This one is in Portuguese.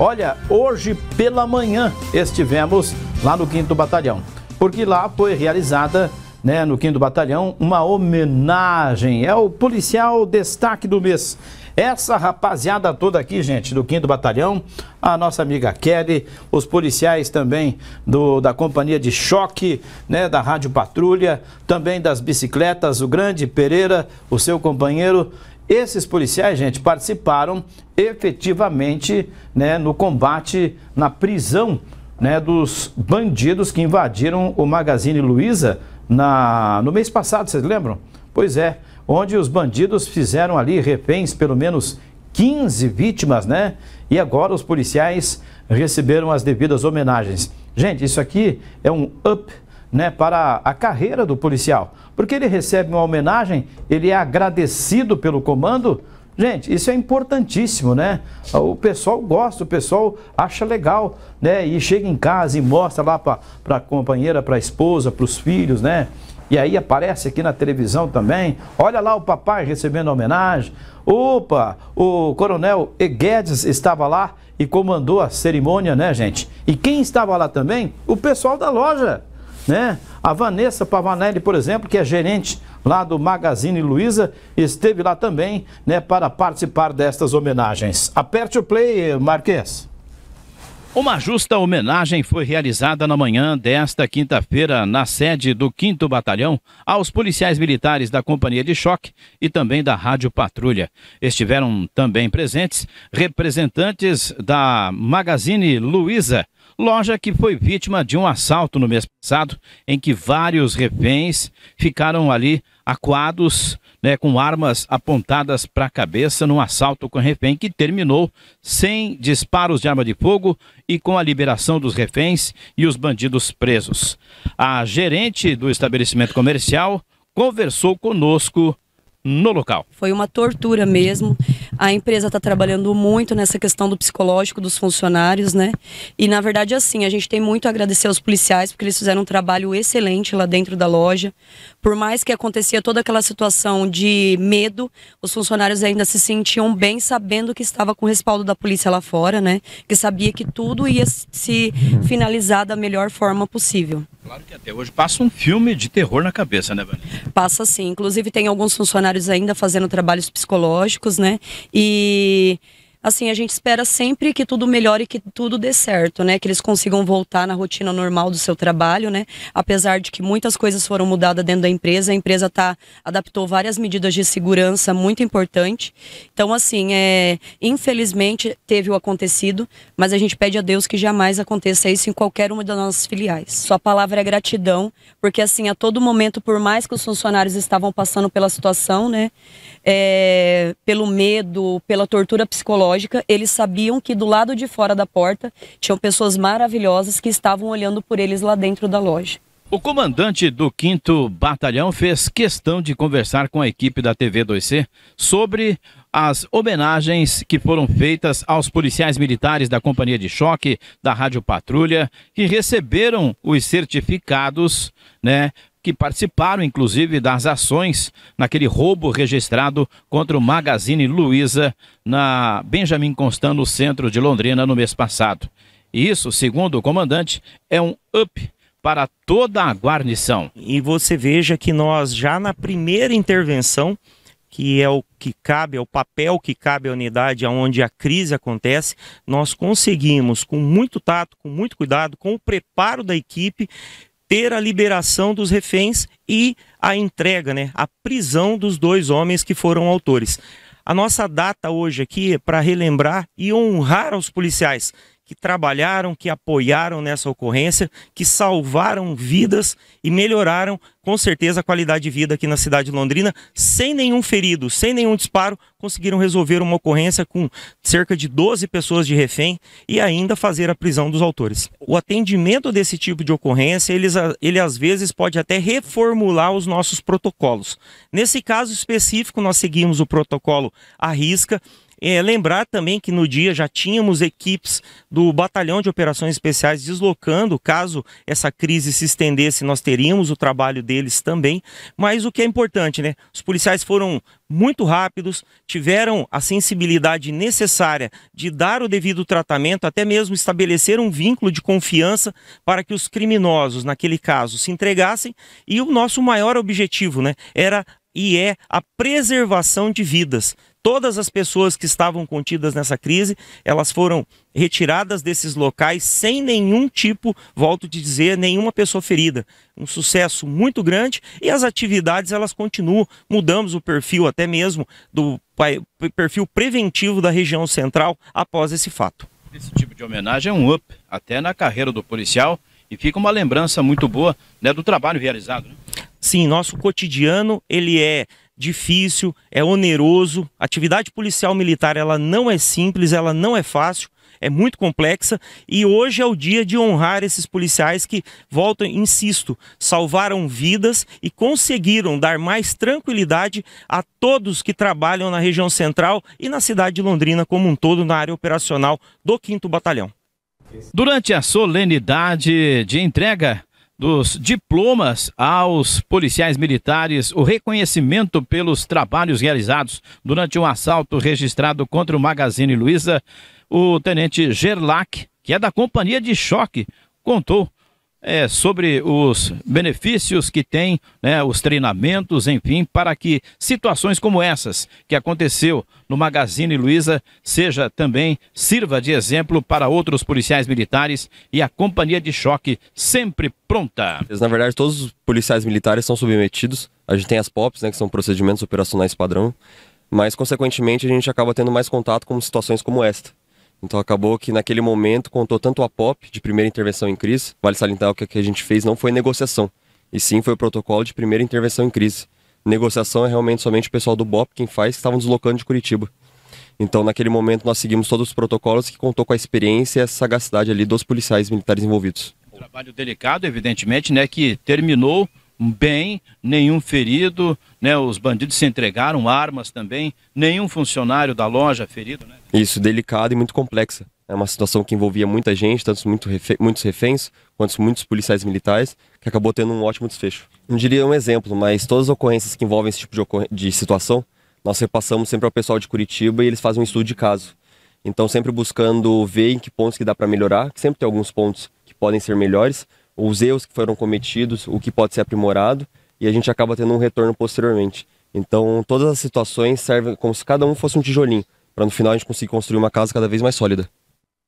Olha, hoje pela manhã estivemos lá no 5 Batalhão, porque lá foi realizada, né, no 5 Batalhão, uma homenagem. É o policial destaque do mês. Essa rapaziada toda aqui, gente, do 5 Batalhão, a nossa amiga Kelly, os policiais também do, da Companhia de Choque, né, da Rádio Patrulha, também das bicicletas, o grande Pereira, o seu companheiro, esses policiais, gente, participaram efetivamente né, no combate, na prisão né, dos bandidos que invadiram o Magazine Luiza na, no mês passado, vocês lembram? Pois é, onde os bandidos fizeram ali reféns pelo menos 15 vítimas, né? E agora os policiais receberam as devidas homenagens. Gente, isso aqui é um up né, para a carreira do policial. Porque ele recebe uma homenagem, ele é agradecido pelo comando. Gente, isso é importantíssimo, né? O pessoal gosta, o pessoal acha legal, né? E chega em casa e mostra lá para a companheira, para a esposa, para os filhos, né? E aí aparece aqui na televisão também. Olha lá o papai recebendo homenagem. Opa, o coronel Eguedes estava lá e comandou a cerimônia, né, gente? E quem estava lá também? O pessoal da loja né? A Vanessa Pavanelli, por exemplo, que é gerente lá do Magazine Luiza, esteve lá também, né, para participar destas homenagens. Aperte o play, Marquês. Uma justa homenagem foi realizada na manhã desta quinta-feira na sede do 5 Batalhão aos policiais militares da Companhia de Choque e também da Rádio Patrulha. Estiveram também presentes representantes da Magazine Luiza, Loja que foi vítima de um assalto no mês passado, em que vários reféns ficaram ali aquados, né, com armas apontadas para a cabeça num assalto com refém que terminou sem disparos de arma de fogo e com a liberação dos reféns e os bandidos presos. A gerente do estabelecimento comercial conversou conosco no local. Foi uma tortura mesmo. A empresa está trabalhando muito nessa questão do psicológico dos funcionários, né? E na verdade, assim, a gente tem muito a agradecer aos policiais, porque eles fizeram um trabalho excelente lá dentro da loja, por mais que acontecia toda aquela situação de medo, os funcionários ainda se sentiam bem sabendo que estava com o respaldo da polícia lá fora, né? Que sabia que tudo ia se finalizar da melhor forma possível. Claro que até hoje passa um filme de terror na cabeça, né, Vânia? Passa sim. Inclusive tem alguns funcionários ainda fazendo trabalhos psicológicos, né? E assim, a gente espera sempre que tudo melhore e que tudo dê certo, né? Que eles consigam voltar na rotina normal do seu trabalho, né? Apesar de que muitas coisas foram mudadas dentro da empresa, a empresa tá, adaptou várias medidas de segurança muito importante. Então, assim, é, infelizmente teve o acontecido, mas a gente pede a Deus que jamais aconteça isso em qualquer uma das nossas filiais. Sua palavra é gratidão, porque assim, a todo momento, por mais que os funcionários estavam passando pela situação, né? É, pelo medo, pela tortura psicológica, lógica, eles sabiam que do lado de fora da porta tinham pessoas maravilhosas que estavam olhando por eles lá dentro da loja. O comandante do 5 Batalhão fez questão de conversar com a equipe da TV 2C sobre as homenagens que foram feitas aos policiais militares da Companhia de Choque, da Rádio Patrulha, que receberam os certificados né, que participaram, inclusive, das ações naquele roubo registrado contra o Magazine Luiza na Benjamin Constant, no centro de Londrina, no mês passado. isso, segundo o comandante, é um up para toda a guarnição. E você veja que nós, já na primeira intervenção, que é o que cabe, é o papel que cabe à unidade onde a crise acontece, nós conseguimos, com muito tato, com muito cuidado, com o preparo da equipe, ter a liberação dos reféns e a entrega, né, a prisão dos dois homens que foram autores. A nossa data hoje aqui é para relembrar e honrar aos policiais que trabalharam, que apoiaram nessa ocorrência, que salvaram vidas e melhoraram com certeza a qualidade de vida aqui na cidade de Londrina, sem nenhum ferido, sem nenhum disparo, conseguiram resolver uma ocorrência com cerca de 12 pessoas de refém e ainda fazer a prisão dos autores. O atendimento desse tipo de ocorrência, eles, ele às vezes pode até reformular os nossos protocolos. Nesse caso específico, nós seguimos o protocolo à risca, é, lembrar também que no dia já tínhamos equipes do Batalhão de Operações Especiais deslocando, caso essa crise se estendesse, nós teríamos o trabalho deles também. Mas o que é importante, né? Os policiais foram muito rápidos, tiveram a sensibilidade necessária de dar o devido tratamento, até mesmo estabelecer um vínculo de confiança para que os criminosos, naquele caso, se entregassem. E o nosso maior objetivo, né, era e é a preservação de vidas. Todas as pessoas que estavam contidas nessa crise, elas foram retiradas desses locais sem nenhum tipo, volto de dizer, nenhuma pessoa ferida. Um sucesso muito grande e as atividades elas continuam. Mudamos o perfil até mesmo do perfil preventivo da região central após esse fato. Esse tipo de homenagem é um up até na carreira do policial e fica uma lembrança muito boa né, do trabalho realizado. Né? Sim, nosso cotidiano ele é difícil, é oneroso. A atividade policial militar ela não é simples, ela não é fácil, é muito complexa e hoje é o dia de honrar esses policiais que voltam, insisto, salvaram vidas e conseguiram dar mais tranquilidade a todos que trabalham na região central e na cidade de Londrina como um todo na área operacional do 5 Batalhão. Durante a solenidade de entrega dos diplomas aos policiais militares o reconhecimento pelos trabalhos realizados durante um assalto registrado contra o Magazine Luiza, o tenente Gerlach, que é da Companhia de Choque, contou é, sobre os benefícios que tem, né, os treinamentos, enfim, para que situações como essas que aconteceu no Magazine Luiza seja também sirva de exemplo para outros policiais militares e a companhia de choque sempre pronta. Na verdade, todos os policiais militares são submetidos. A gente tem as POPs, né, que são procedimentos operacionais padrão, mas consequentemente a gente acaba tendo mais contato com situações como esta. Então acabou que naquele momento contou tanto a POP de primeira intervenção em crise, vale salientar que o que a gente fez não foi negociação, e sim foi o protocolo de primeira intervenção em crise. Negociação é realmente somente o pessoal do BOP quem faz, que estavam deslocando de Curitiba. Então naquele momento nós seguimos todos os protocolos que contou com a experiência e a sagacidade ali dos policiais militares envolvidos. Um trabalho delicado, evidentemente, né, que terminou bem, nenhum ferido, né? Os bandidos se entregaram, armas também, nenhum funcionário da loja ferido, né? Isso, delicado e muito complexa. É uma situação que envolvia muita gente, tanto muito refe muitos reféns quanto muitos policiais militares, que acabou tendo um ótimo desfecho. Não diria um exemplo, mas todas as ocorrências que envolvem esse tipo de, de situação, nós repassamos sempre ao pessoal de Curitiba e eles fazem um estudo de caso. Então sempre buscando ver em que pontos que dá para melhorar, que sempre tem alguns pontos que podem ser melhores, os erros que foram cometidos, o que pode ser aprimorado e a gente acaba tendo um retorno posteriormente. Então, todas as situações servem como se cada um fosse um tijolinho, para no final a gente conseguir construir uma casa cada vez mais sólida.